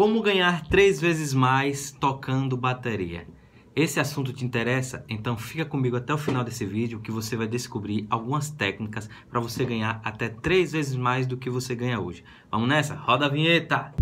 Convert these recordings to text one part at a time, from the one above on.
Como ganhar três vezes mais tocando bateria? Esse assunto te interessa? Então fica comigo até o final desse vídeo que você vai descobrir algumas técnicas para você ganhar até três vezes mais do que você ganha hoje. Vamos nessa? Roda a vinheta!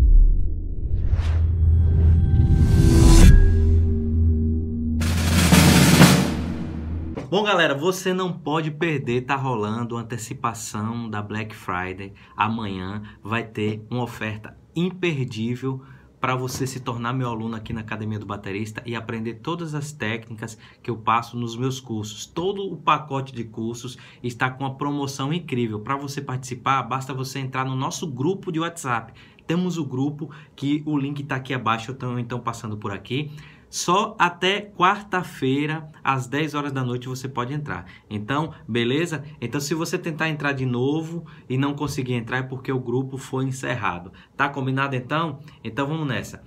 Bom, galera, você não pode perder, tá rolando antecipação da Black Friday. Amanhã vai ter uma oferta imperdível para você se tornar meu aluno aqui na Academia do Baterista e aprender todas as técnicas que eu passo nos meus cursos. Todo o pacote de cursos está com uma promoção incrível. Para você participar, basta você entrar no nosso grupo de WhatsApp. Temos o grupo que o link está aqui abaixo, eu estou então passando por aqui. Só até quarta-feira, às 10 horas da noite, você pode entrar. Então, beleza? Então, se você tentar entrar de novo e não conseguir entrar, é porque o grupo foi encerrado. Tá combinado então? Então, vamos nessa.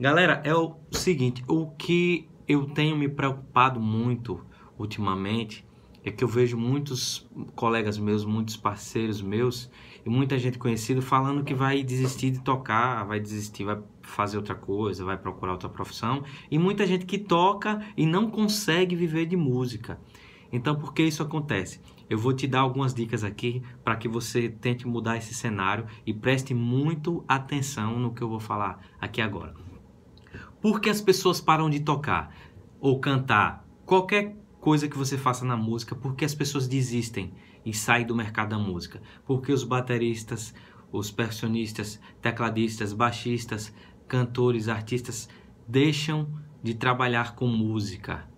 Galera, é o seguinte: o que eu tenho me preocupado muito ultimamente é que eu vejo muitos colegas meus, muitos parceiros meus e muita gente conhecida falando que vai desistir de tocar, vai desistir, vai fazer outra coisa, vai procurar outra profissão, e muita gente que toca e não consegue viver de música. Então, por que isso acontece? Eu vou te dar algumas dicas aqui para que você tente mudar esse cenário e preste muito atenção no que eu vou falar aqui agora. Por que as pessoas param de tocar ou cantar? Qualquer coisa que você faça na música, por que as pessoas desistem? e sai do mercado da música, porque os bateristas, os percussionistas, tecladistas, baixistas, cantores, artistas deixam de trabalhar com música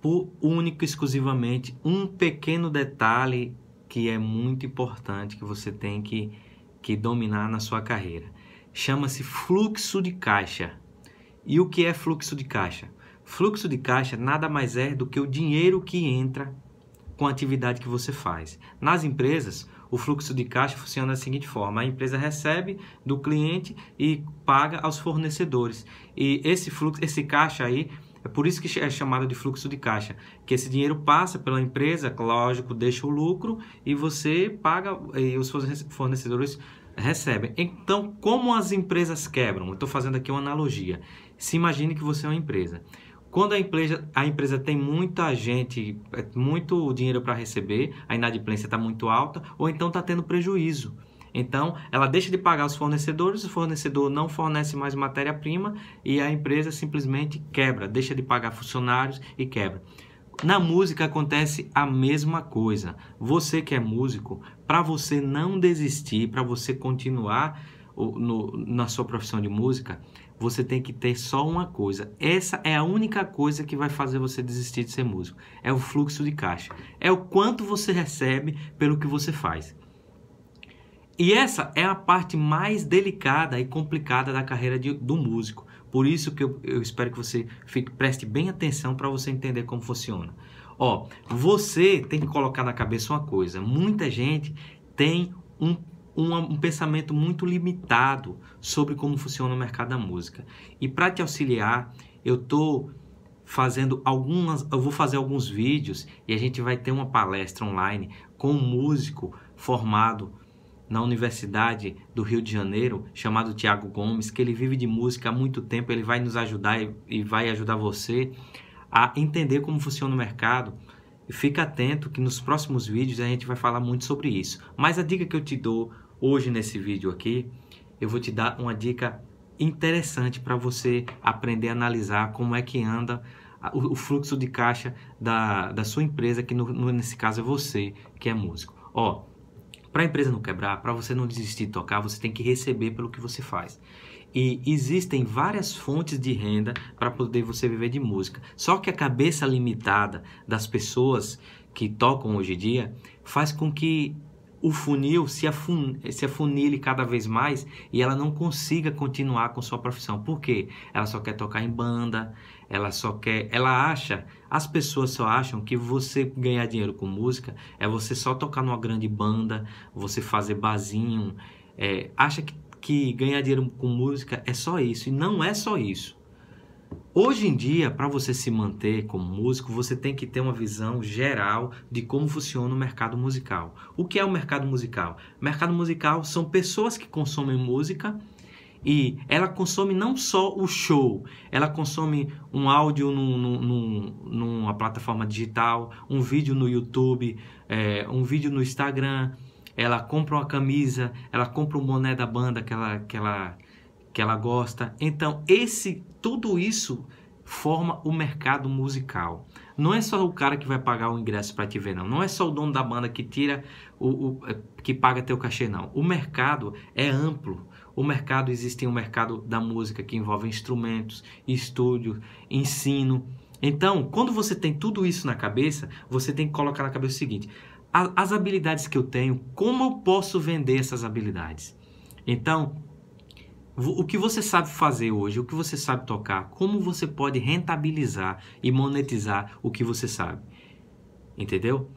por único exclusivamente um pequeno detalhe que é muito importante que você tem que, que dominar na sua carreira. Chama-se fluxo de caixa. E o que é fluxo de caixa? Fluxo de caixa nada mais é do que o dinheiro que entra com a atividade que você faz. Nas empresas, o fluxo de caixa funciona da seguinte forma: a empresa recebe do cliente e paga aos fornecedores. E esse fluxo, esse caixa aí, é por isso que é chamado de fluxo de caixa, que esse dinheiro passa pela empresa, lógico, deixa o lucro e você paga e os fornecedores recebem. Então, como as empresas quebram? Eu estou fazendo aqui uma analogia. Se imagine que você é uma empresa. Quando a empresa, a empresa tem muita gente, é muito dinheiro para receber, a inadimplência está muito alta, ou então está tendo prejuízo. Então, ela deixa de pagar os fornecedores, o fornecedor não fornece mais matéria-prima e a empresa simplesmente quebra, deixa de pagar funcionários e quebra. Na música acontece a mesma coisa. Você que é músico, para você não desistir, para você continuar no, na sua profissão de música, você tem que ter só uma coisa. Essa é a única coisa que vai fazer você desistir de ser músico. É o fluxo de caixa. É o quanto você recebe pelo que você faz. E essa é a parte mais delicada e complicada da carreira de, do músico. Por isso que eu, eu espero que você fique, preste bem atenção para você entender como funciona. Ó, você tem que colocar na cabeça uma coisa. Muita gente tem um um, um pensamento muito limitado sobre como funciona o mercado da música. E para te auxiliar, eu tô fazendo algumas, eu vou fazer alguns vídeos e a gente vai ter uma palestra online com um músico formado na Universidade do Rio de Janeiro, chamado Tiago Gomes, que ele vive de música há muito tempo, ele vai nos ajudar e, e vai ajudar você a entender como funciona o mercado, fica atento que nos próximos vídeos a gente vai falar muito sobre isso. Mas a dica que eu te dou hoje nesse vídeo aqui, eu vou te dar uma dica interessante para você aprender a analisar como é que anda o, fluxo de caixa da, da sua empresa, que no, no, nesse caso é você que é músico. Ó, para a empresa não quebrar, para você não desistir de tocar, você tem que receber pelo que você faz. E existem várias fontes de renda para poder você viver de música. Só que a cabeça limitada das pessoas que tocam hoje em dia faz com que o funil se, afun se afunile cada vez mais e ela não consiga continuar com sua profissão. Por quê? Ela só quer tocar em banda, ela só quer. Ela acha, as pessoas só acham que você ganhar dinheiro com música é você só tocar numa grande banda, você fazer barzinho. É, acha que que ganhar dinheiro com música é só isso. E não é só isso. Hoje em dia, para você se manter como músico, você tem que ter uma visão geral de como funciona o mercado musical. O que é o mercado musical? Mercado musical são pessoas que consomem música e ela consome não só o show, ela consome um áudio num, num, numa plataforma digital, um vídeo no YouTube, é, um vídeo no Instagram ela compra uma camisa, ela compra um boné da banda que ela, que ela, que ela gosta. Então, esse tudo isso forma o mercado musical. Não é só o cara que vai pagar o ingresso para te ver, não. Não é só o dono da banda que tira o, o eh, que paga teu cachê, não. O mercado é amplo. O mercado existe o um mercado da música que envolve instrumentos, estúdio, ensino. Então, quando você tem tudo isso na cabeça, você tem que colocar na cabeça o seguinte: a, as habilidades que eu tenho, como eu posso vender essas habilidades? Então, o que você sabe fazer hoje, o que você sabe tocar, como você pode rentabilizar e monetizar o que você sabe. Entendeu?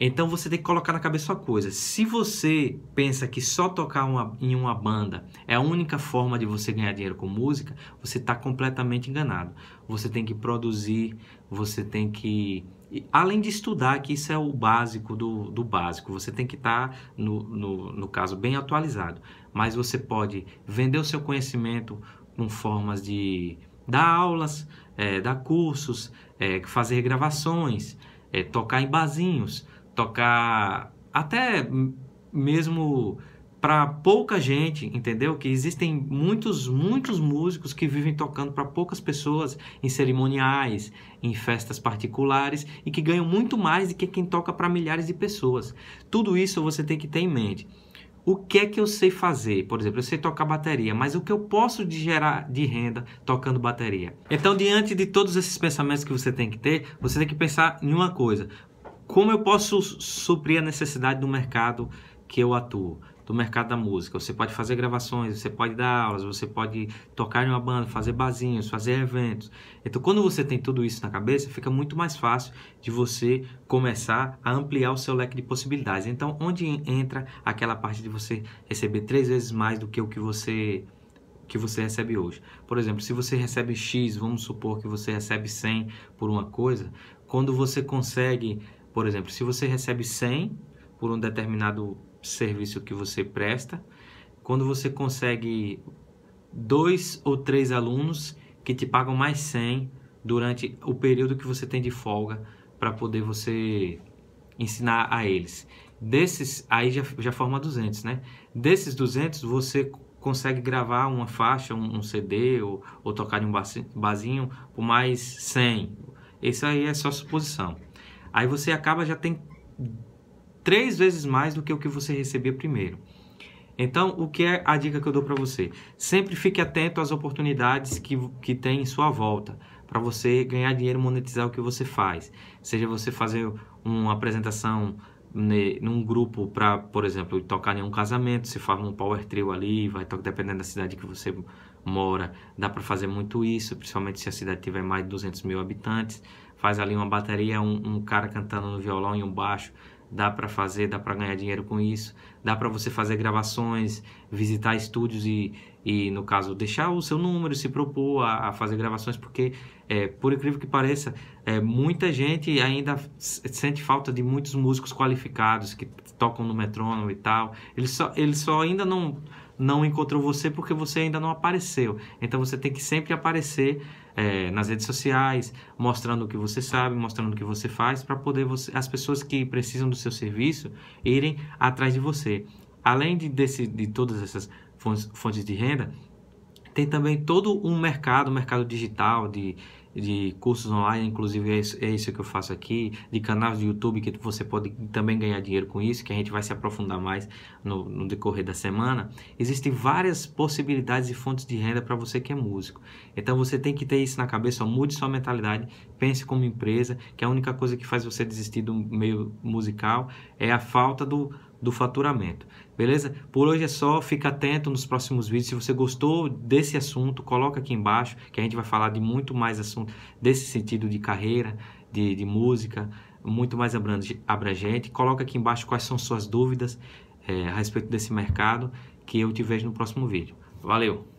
Então você tem que colocar na cabeça uma coisa. Se você pensa que só tocar uma, em uma banda é a única forma de você ganhar dinheiro com música, você está completamente enganado. Você tem que produzir, você tem que além de estudar, que isso é o básico do, do básico, você tem que estar, tá, no, no, no caso, bem atualizado. Mas você pode vender o seu conhecimento com formas de dar aulas, é, dar cursos, é, fazer gravações, é, tocar em barzinhos, tocar até mesmo para pouca gente, entendeu? Que existem muitos, muitos músicos que vivem tocando para poucas pessoas em cerimoniais, em festas particulares e que ganham muito mais do que quem toca para milhares de pessoas. Tudo isso você tem que ter em mente. O que é que eu sei fazer? Por exemplo, eu sei tocar bateria, mas o que eu posso de gerar de renda tocando bateria? Então, diante de todos esses pensamentos que você tem que ter, você tem que pensar em uma coisa: como eu posso suprir a necessidade do mercado que eu atuo? do mercado da música. Você pode fazer gravações, você pode dar aulas, você pode tocar em uma banda, fazer bazinhos, fazer eventos. Então, quando você tem tudo isso na cabeça, fica muito mais fácil de você começar a ampliar o seu leque de possibilidades. Então, onde entra aquela parte de você receber três vezes mais do que o que você que você recebe hoje. Por exemplo, se você recebe X, vamos supor que você recebe 100 por uma coisa, quando você consegue, por exemplo, se você recebe 100 por um determinado serviço que você presta, quando você consegue dois ou três alunos que te pagam mais 100 durante o período que você tem de folga para poder você ensinar a eles. Desses, aí já, já forma 200, né? Desses 200, você consegue gravar uma faixa, um, um CD ou, ou, tocar em um basinho por mais 100. Isso aí é só suposição. Aí você acaba já tem três vezes mais do que o que você recebia primeiro. Então, o que é a dica que eu dou para você? Sempre fique atento às oportunidades que, que tem em sua volta para você ganhar dinheiro, monetizar o que você faz. Seja você fazer uma apresentação ne, num grupo para, por exemplo, tocar em um casamento, se fala um power trio ali, vai tocar dependendo da cidade que você mora, dá para fazer muito isso, principalmente se a cidade tiver mais de 200 mil habitantes, faz ali uma bateria, um, um cara cantando no violão e um baixo, dá para fazer, dá para ganhar dinheiro com isso, dá para você fazer gravações, visitar estúdios e, e, no caso, deixar o seu número, se propor a, a fazer gravações, porque, é, por incrível que pareça, é, muita gente ainda sente falta de muitos músicos qualificados que tocam no metrônomo e tal. Ele só, ele só ainda não, não encontrou você porque você ainda não apareceu. Então você tem que sempre aparecer é, nas redes sociais, mostrando o que você sabe, mostrando o que você faz, para poder você, as pessoas que precisam do seu serviço irem atrás de você. Além de, desse, de todas essas fontes, fontes de renda, tem também todo um mercado, mercado digital de de cursos online, inclusive é, é isso que eu faço aqui, de canais do YouTube que você pode também ganhar dinheiro com isso, que a gente vai se aprofundar mais no, no decorrer da semana. Existem várias possibilidades e fontes de renda para você que é músico. Então você tem que ter isso na cabeça, mude sua mentalidade, pense como empresa, que a única coisa que faz você desistir do meio musical é a falta do do faturamento. Beleza? Por hoje é só, fica atento nos próximos vídeos. Se você gostou desse assunto, coloca aqui embaixo que a gente vai falar de muito mais assunto desse sentido de carreira, de, de música, muito mais abrangente. Coloca aqui embaixo quais são suas dúvidas é, a respeito desse mercado que eu te vejo no próximo vídeo. Valeu!